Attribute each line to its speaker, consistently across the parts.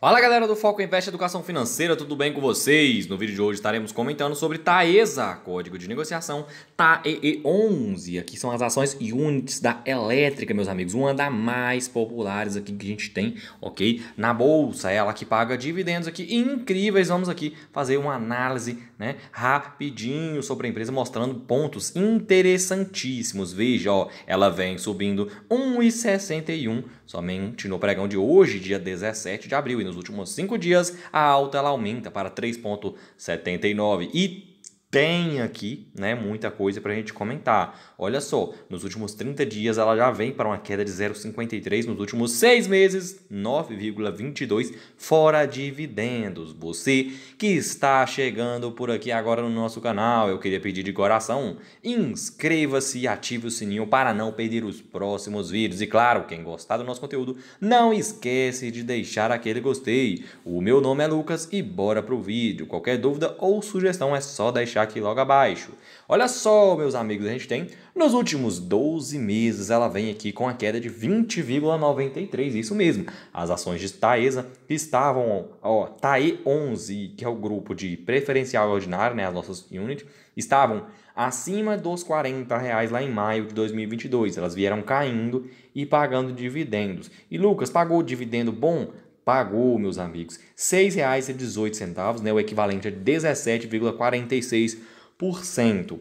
Speaker 1: Fala galera do Foco Invest Educação Financeira, tudo bem com vocês? No vídeo de hoje estaremos comentando sobre TAESA, código de negociação TAEE11. Aqui são as ações e units da elétrica, meus amigos, uma das mais populares aqui que a gente tem, ok? Na bolsa, é ela que paga dividendos aqui incríveis. Vamos aqui fazer uma análise, né, rapidinho sobre a empresa, mostrando pontos interessantíssimos. Veja, ó, ela vem subindo 1,61 somente no pregão de hoje, dia 17 de abril nos últimos cinco dias, a alta ela aumenta para 3,79 e tem aqui né, muita coisa para a gente comentar. Olha só, nos últimos 30 dias ela já vem para uma queda de 0,53, nos últimos 6 meses, 9,22, fora dividendos. Você que está chegando por aqui agora no nosso canal, eu queria pedir de coração, inscreva-se e ative o sininho para não perder os próximos vídeos. E claro, quem gostar do nosso conteúdo, não esquece de deixar aquele gostei. O meu nome é Lucas e bora pro vídeo. Qualquer dúvida ou sugestão é só deixar deixar aqui logo abaixo. Olha só, meus amigos, a gente tem nos últimos 12 meses ela vem aqui com a queda de 20,93, isso mesmo. As ações de Taesa que estavam, ó, TAE 11, que é o grupo de preferencial ordinário, né, as nossas units, estavam acima dos 40 reais lá em maio de 2022. Elas vieram caindo e pagando dividendos. E Lucas pagou dividendo bom? pagou, meus amigos, R$ 6,18, né, o equivalente a 17,46%.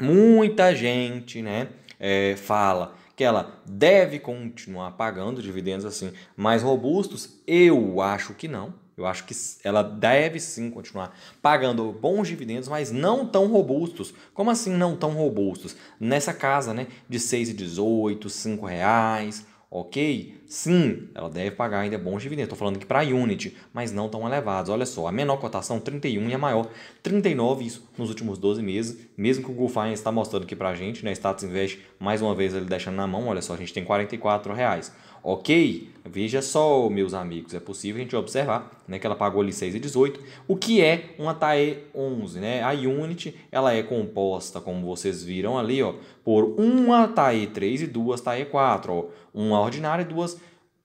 Speaker 1: Muita gente né, é, fala que ela deve continuar pagando dividendos assim mais robustos. Eu acho que não. Eu acho que ela deve sim continuar pagando bons dividendos, mas não tão robustos. Como assim não tão robustos? Nessa casa, né, de 6,18, R$ reais, ok? Sim, ela deve pagar ainda bons dividendos. Estou falando que para a Unity, mas não tão elevados. Olha só, a menor cotação 31 e a maior 39, isso nos últimos 12 meses. Mesmo que o Google Finance está mostrando aqui para a gente, né? Status Invest mais uma vez ele deixando na mão. Olha só, a gente tem 44 reais ok? Veja só, meus amigos, é possível a gente observar né, que ela pagou ali 6,18, o que é uma TAE 11. Né? A Unity ela é composta, como vocês viram ali, ó, por uma TAE 3 e duas TAE 4. Ó, uma ordinária e duas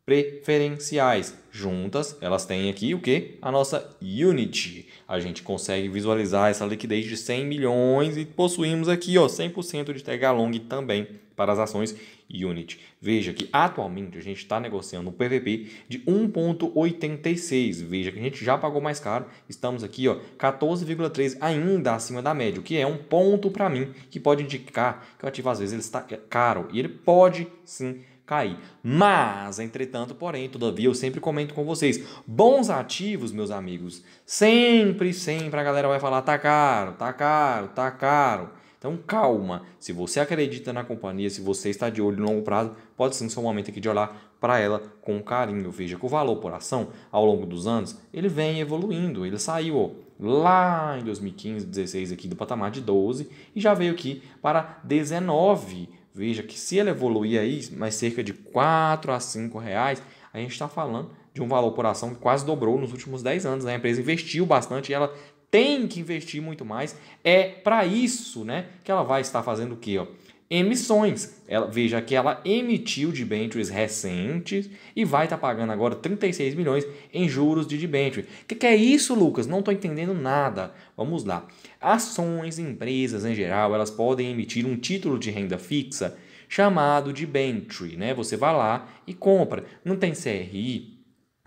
Speaker 1: preferenciais. Juntas, elas têm aqui o que? A nossa Unity. A gente consegue visualizar essa liquidez de 100 milhões e possuímos aqui ó, 100% de tag along também para as ações Unity. Veja que atualmente a gente está negociando um PVP de 1.86. Veja que a gente já pagou mais caro. Estamos aqui, ó, 14,3 ainda acima da média, o que é um ponto para mim que pode indicar que o ativo às vezes ele está caro e ele pode sim cair. Mas, entretanto, porém, todavia, eu sempre comento com vocês: bons ativos, meus amigos, sempre, sempre a galera vai falar: tá caro, tá caro, tá caro. Então, calma. Se você acredita na companhia, se você está de olho no longo prazo, pode sim ser um momento aqui de olhar para ela com carinho. Veja que o valor por ação, ao longo dos anos, ele vem evoluindo. Ele saiu lá em 2015, 16 aqui do patamar de 12 e já veio aqui para 19 Veja que se ele evoluir aí mais cerca de 4 a 5 reais, a gente está falando de um valor por ação que quase dobrou nos últimos 10 anos. Né? A empresa investiu bastante e ela tem que investir muito mais. É para isso né, que ela vai estar fazendo o quê? Ó? emissões. Ela, veja que ela emitiu debentures recentes e vai estar tá pagando agora 36 milhões em juros de debenture. O que, que, é isso, Lucas? Não estou entendendo nada. Vamos lá. Ações, empresas em geral, elas podem emitir um título de renda fixa chamado debenture. Né? Você vai lá e compra. Não tem CRI,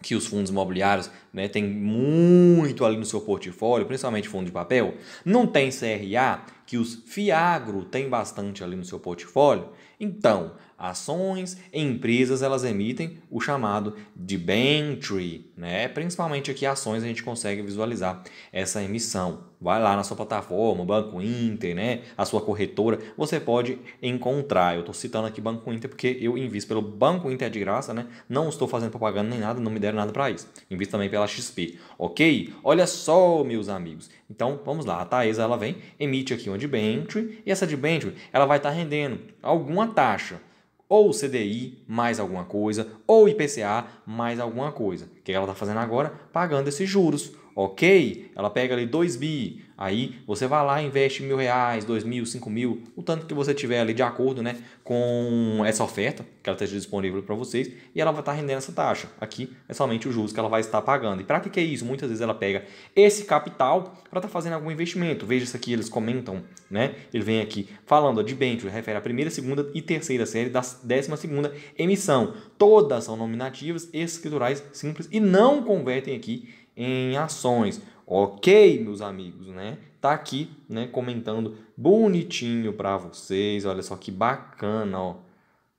Speaker 1: que os fundos imobiliários né, tem muito ali no seu portfólio, principalmente fundo de papel, não tem CRA, que os FIAGRO tem bastante ali no seu portfólio, então ações e empresas elas emitem o chamado debenture, né? Principalmente aqui ações a gente consegue visualizar essa emissão. Vai lá na sua plataforma, Banco Inter, né? A sua corretora, você pode encontrar. Eu estou citando aqui Banco Inter porque eu invisto pelo Banco Inter é de graça, né? Não estou fazendo propaganda nem nada, não me deram nada para isso. Invisto também pela XP, ok? Olha só, meus amigos. Então, vamos lá. A Taesa ela vem, emite aqui uma debenture e essa debenture ela vai estar tá rendendo alguma taxa ou CDI mais alguma coisa, ou IPCA mais alguma coisa. O que ela está fazendo agora? Pagando esses juros ok? Ela pega ali 2 bi, aí você vai lá investe mil reais, dois mil, cinco mil, o tanto que você tiver ali de acordo né, com essa oferta que ela esteja disponível para vocês e ela vai estar tá rendendo essa taxa. Aqui é somente o juros que ela vai estar pagando. E para que, que é isso? Muitas vezes ela pega esse capital para estar tá fazendo algum investimento. Veja isso aqui, eles comentam, né? Ele vem aqui falando de bem, refere à primeira, segunda e terceira série da décima segunda emissão. Todas são nominativas, escriturais, simples e não convertem aqui em ações. Ok, meus amigos, né? Tá aqui, né, comentando bonitinho para vocês. Olha só que bacana, ó.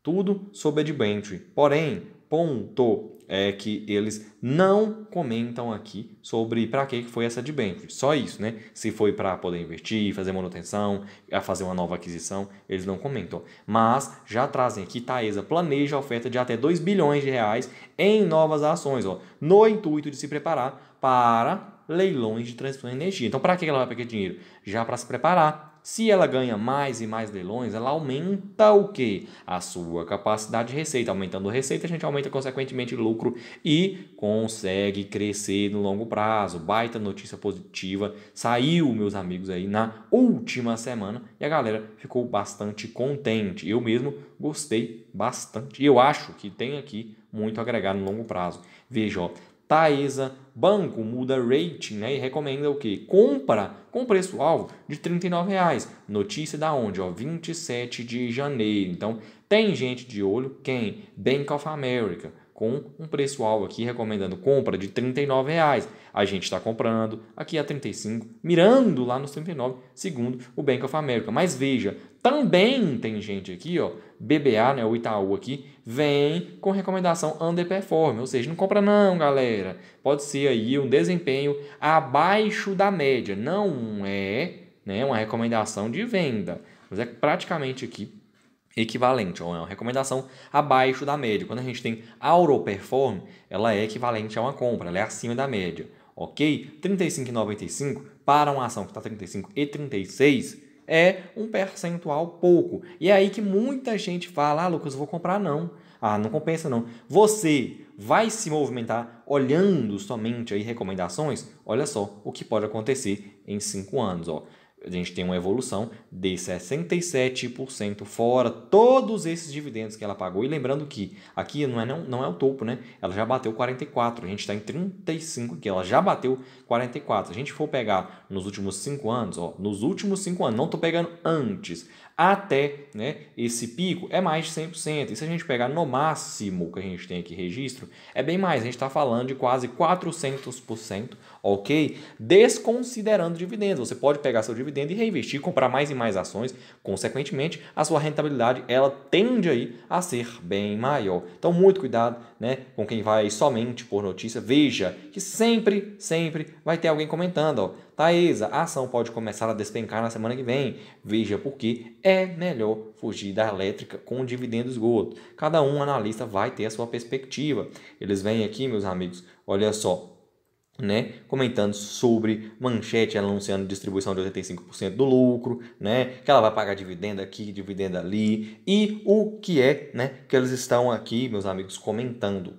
Speaker 1: Tudo sobre a debênture. Porém, ponto é que eles não comentam aqui sobre para que foi essa de debênture. Só isso, né? Se foi para poder investir, fazer manutenção, fazer uma nova aquisição, eles não comentam. Mas já trazem aqui, Taesa planeja oferta de até 2 bilhões de reais em novas ações, ó, no intuito de se preparar para leilões de transição de energia. Então, para que ela vai pegar dinheiro? Já para se preparar se ela ganha mais e mais leilões, ela aumenta o quê? A sua capacidade de receita. Aumentando a receita, a gente aumenta consequentemente o lucro e consegue crescer no longo prazo. Baita notícia positiva saiu, meus amigos, aí na última semana e a galera ficou bastante contente. Eu mesmo gostei bastante. E eu acho que tem aqui muito agregado no longo prazo. Veja, ó, Taesa, banco muda rating né, e recomenda o que? Compra com preço-alvo de R$ reais. Notícia da onde? Ó, 27 de janeiro. Então, tem gente de olho. Quem? Bank of America com um preço-alvo aqui recomendando compra de R$ A gente está comprando aqui a 35, mirando lá nos 39, segundo o Bank of America. Mas veja, também tem gente aqui, ó, BBA, né, o Itaú aqui, vem com recomendação underperform, ou seja, não compra não, galera. Pode ser aí um desempenho abaixo da média, não é, né, uma recomendação de venda, mas é praticamente aqui equivalente, ou é uma recomendação abaixo da média. Quando a gente tem perform, ela é equivalente a uma compra, ela é acima da média, ok? 35,95 para uma ação que está 35 e 36 é um percentual pouco. E é aí que muita gente fala, ah, Lucas, vou comprar não. Ah, não compensa não. Você vai se movimentar olhando somente aí recomendações? Olha só o que pode acontecer em 5 anos. Ó a gente tem uma evolução de 67% fora todos esses dividendos que ela pagou. E lembrando que aqui não é, não, não é o topo, né? Ela já bateu 44, a gente está em 35 aqui, ela já bateu 44. Se a gente for pegar nos últimos 5 anos, ó, nos últimos 5 anos, não estou pegando antes, até né, esse pico é mais de 100%. E se a gente pegar no máximo que a gente tem aqui registro, é bem mais. A gente está falando de quase 400%, ok? Desconsiderando dividendos. Você pode pegar seu dividendo e reinvestir, comprar mais e mais ações. Consequentemente, a sua rentabilidade ela tende aí a ser bem maior. Então, muito cuidado né, com quem vai somente por notícia. Veja que sempre, sempre vai ter alguém comentando. Ó, Taesa, a ação pode começar a despencar na semana que vem. Veja por que é melhor fugir da elétrica com dividendo esgoto. Cada um analista vai ter a sua perspectiva. Eles vêm aqui, meus amigos, olha só. Né, comentando sobre manchete anunciando distribuição de 85% do lucro, né, que ela vai pagar dividendo aqui, dividendo ali, e o que é né, que eles estão aqui, meus amigos, comentando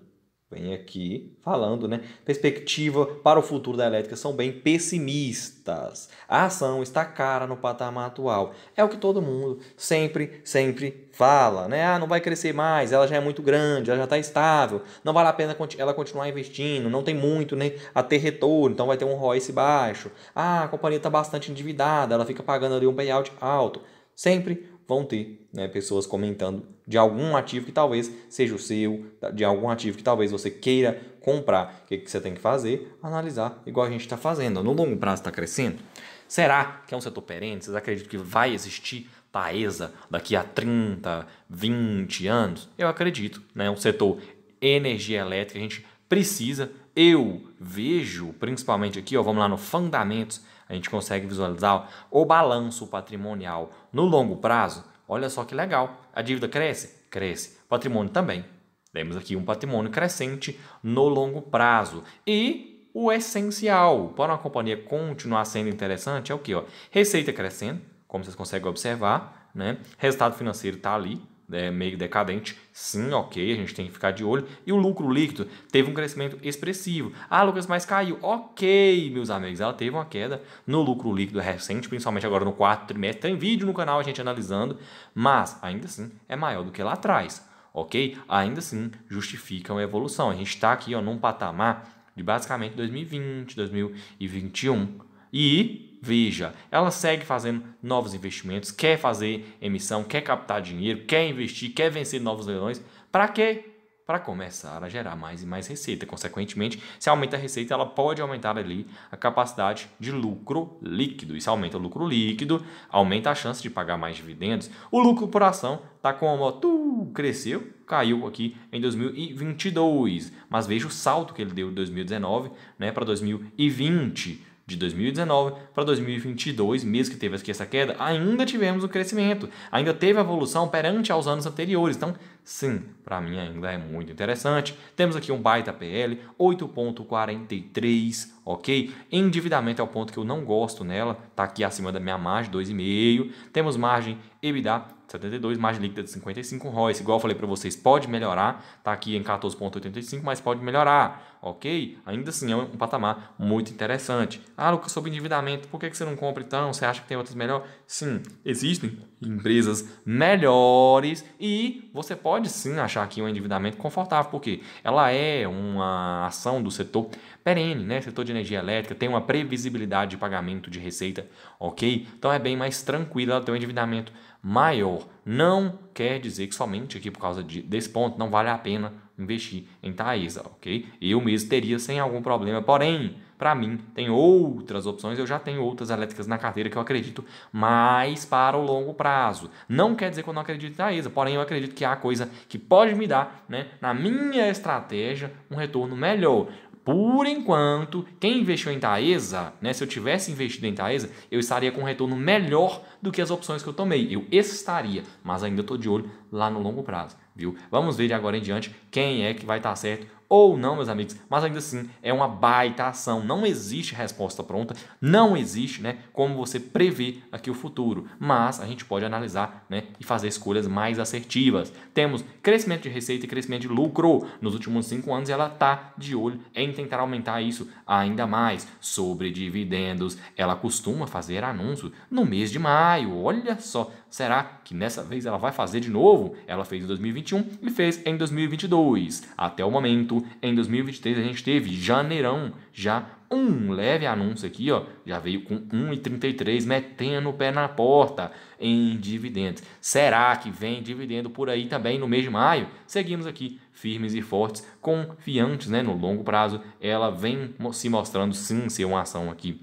Speaker 1: vem aqui falando, né? Perspectiva para o futuro da elétrica são bem pessimistas. A ação está cara no patamar atual. É o que todo mundo sempre, sempre fala, né? Ah, não vai crescer mais, ela já é muito grande, ela já está estável, não vale a pena ela continuar investindo, não tem muito né, a ter retorno, então vai ter um ROIC baixo. Ah, a companhia está bastante endividada, ela fica pagando ali um payout alto. Sempre vão ter né, pessoas comentando de algum ativo que talvez seja o seu, de algum ativo que talvez você queira comprar. O que, que você tem que fazer? Analisar, igual a gente está fazendo. No longo prazo está crescendo? Será que é um setor perene? Vocês acreditam que vai existir Taesa daqui a 30, 20 anos? Eu acredito. Né? É um setor energia elétrica, a gente precisa. Eu vejo, principalmente aqui, ó, vamos lá no fundamentos, a gente consegue visualizar ó, o balanço patrimonial no longo prazo Olha só que legal. A dívida cresce? Cresce. Patrimônio também. Temos aqui um patrimônio crescente no longo prazo. E o essencial para uma companhia continuar sendo interessante é o quê? Receita crescendo, como vocês conseguem observar. Né? Resultado financeiro está ali, é, meio decadente. Sim, ok, a gente tem que ficar de olho. E o lucro líquido teve um crescimento expressivo. Ah, Lucas, mas caiu. Ok, meus amigos, ela teve uma queda no lucro líquido recente, principalmente agora no quarto trimestre. Tem vídeo no canal a gente analisando, mas ainda assim é maior do que lá atrás. Ok? Ainda assim justifica uma evolução. A gente está aqui ó, num patamar de basicamente 2020, 2021. E veja, ela segue fazendo novos investimentos, quer fazer emissão, quer captar dinheiro, quer investir, quer vencer novos leilões. Para quê? Para começar a gerar mais e mais receita. Consequentemente, se aumenta a receita, ela pode aumentar ali a capacidade de lucro líquido. E se aumenta o lucro líquido, aumenta a chance de pagar mais dividendos. O lucro por ação está como tu, cresceu, caiu aqui em 2022. Mas veja o salto que ele deu de 2019 né, para 2020 de 2019 para 2022, mesmo que teve essa queda, ainda tivemos um crescimento, ainda teve evolução perante aos anos anteriores. Então, sim, para mim ainda é muito interessante. Temos aqui um baita PL, 8,43, ok? Endividamento é o ponto que eu não gosto nela, tá aqui acima da minha margem, 2,5. Temos margem EBITDA 72, margem líquida de 55, ROIC, igual eu falei para vocês, pode melhorar, está aqui em 14,85, mas pode melhorar, ok? Ainda assim é um patamar muito interessante. Ah, Lucas, sobre endividamento, por que você não compra então? Você acha que tem outras melhores? Sim, existem empresas melhores e você pode sim achar aqui um endividamento confortável, porque ela é uma ação do setor perene, né? Setor de energia elétrica, tem uma previsibilidade de pagamento de receita, ok? Então é bem mais tranquilo ela ter um endividamento maior. Não quer dizer que somente aqui por causa de, desse ponto não vale a pena investir em Taesa, ok? Eu mesmo teria sem algum problema, porém, para mim, tem outras opções, eu já tenho outras elétricas na carteira que eu acredito mais para o longo prazo. Não quer dizer que eu não acredito em Taesa, porém eu acredito que há coisa que pode me dar, né, na minha estratégia, um retorno melhor. Por enquanto, quem investiu em Taesa, né, se eu tivesse investido em Taesa, eu estaria com um retorno melhor do que as opções que eu tomei. Eu estaria, mas ainda estou de olho lá no longo prazo, viu? Vamos ver de agora em diante quem é que vai estar tá certo ou não, meus amigos, mas ainda assim é uma baita ação. Não existe resposta pronta, não existe né, como você prever aqui o futuro, mas a gente pode analisar né, e fazer escolhas mais assertivas. Temos crescimento de receita e crescimento de lucro. Nos últimos cinco anos, e ela está de olho em tentar aumentar isso ainda mais. Sobre dividendos, ela costuma fazer anúncio no mês de maio. Olha só, Será que nessa vez ela vai fazer de novo? Ela fez em 2021 e fez em 2022. Até o momento, em 2023 a gente teve janeirão já um leve anúncio aqui, ó, já veio com 1,33 metendo o pé na porta em dividendos. Será que vem dividendo por aí também no mês de maio? Seguimos aqui firmes e fortes, confiantes, né, no longo prazo. Ela vem se mostrando sim ser uma ação aqui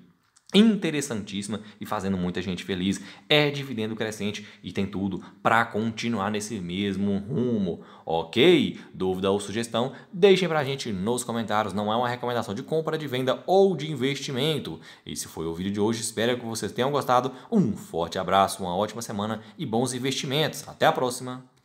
Speaker 1: interessantíssima e fazendo muita gente feliz. É dividendo crescente e tem tudo para continuar nesse mesmo rumo, ok? Dúvida ou sugestão, deixem para a gente nos comentários. Não é uma recomendação de compra, de venda ou de investimento. Esse foi o vídeo de hoje. Espero que vocês tenham gostado. Um forte abraço, uma ótima semana e bons investimentos. Até a próxima!